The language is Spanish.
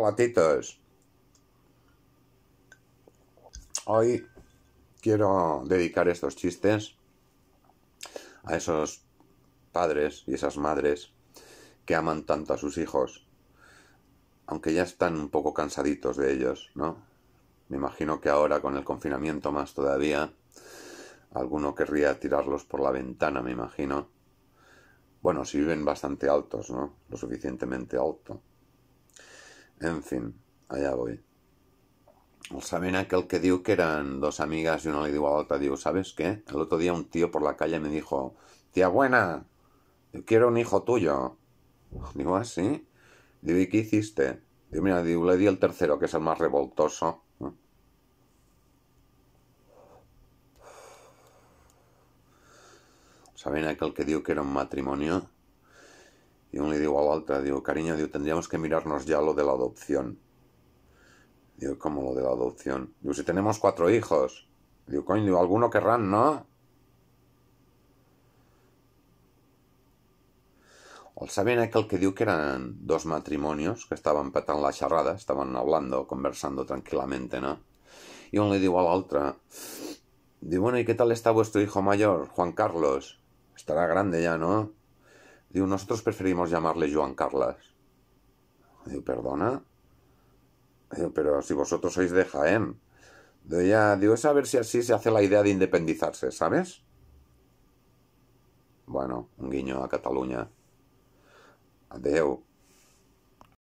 Hola, Hoy quiero dedicar estos chistes a esos padres y esas madres que aman tanto a sus hijos, aunque ya están un poco cansaditos de ellos, ¿no? Me imagino que ahora con el confinamiento más todavía, alguno querría tirarlos por la ventana, me imagino. Bueno, si viven bastante altos, ¿no? Lo suficientemente alto. En fin, allá voy. saben pues aquel que dio que eran dos amigas y una le digo a la otra, digo, ¿sabes qué? El otro día un tío por la calle me dijo, tía buena, yo quiero un hijo tuyo. Digo, ¿así? ¿Ah, sí? Digo, ¿y qué hiciste? Digo, mira, le di el tercero, que es el más revoltoso. ¿Saben aquel que dio que era un matrimonio? Y un le digo a la otra, digo, cariño, digo, tendríamos que mirarnos ya lo de la adopción. Digo, ¿cómo lo de la adopción? Digo, si tenemos cuatro hijos. Digo, coño, digo, alguno querrán, ¿no? El saben aquel que dio que eran dos matrimonios que estaban petant la charrada, estaban hablando, conversando tranquilamente, no? Y un le digo a la otra, digo, bueno, ¿y qué tal está vuestro hijo mayor, Juan Carlos? Estará grande ya, ¿no? Digo, nosotros preferimos llamarle Joan Carlas. Digo, perdona. pero si vosotros sois de Jaén. Digo, es a ver si así se hace la idea de independizarse, ¿sabes? Bueno, un guiño a Cataluña. Adeu.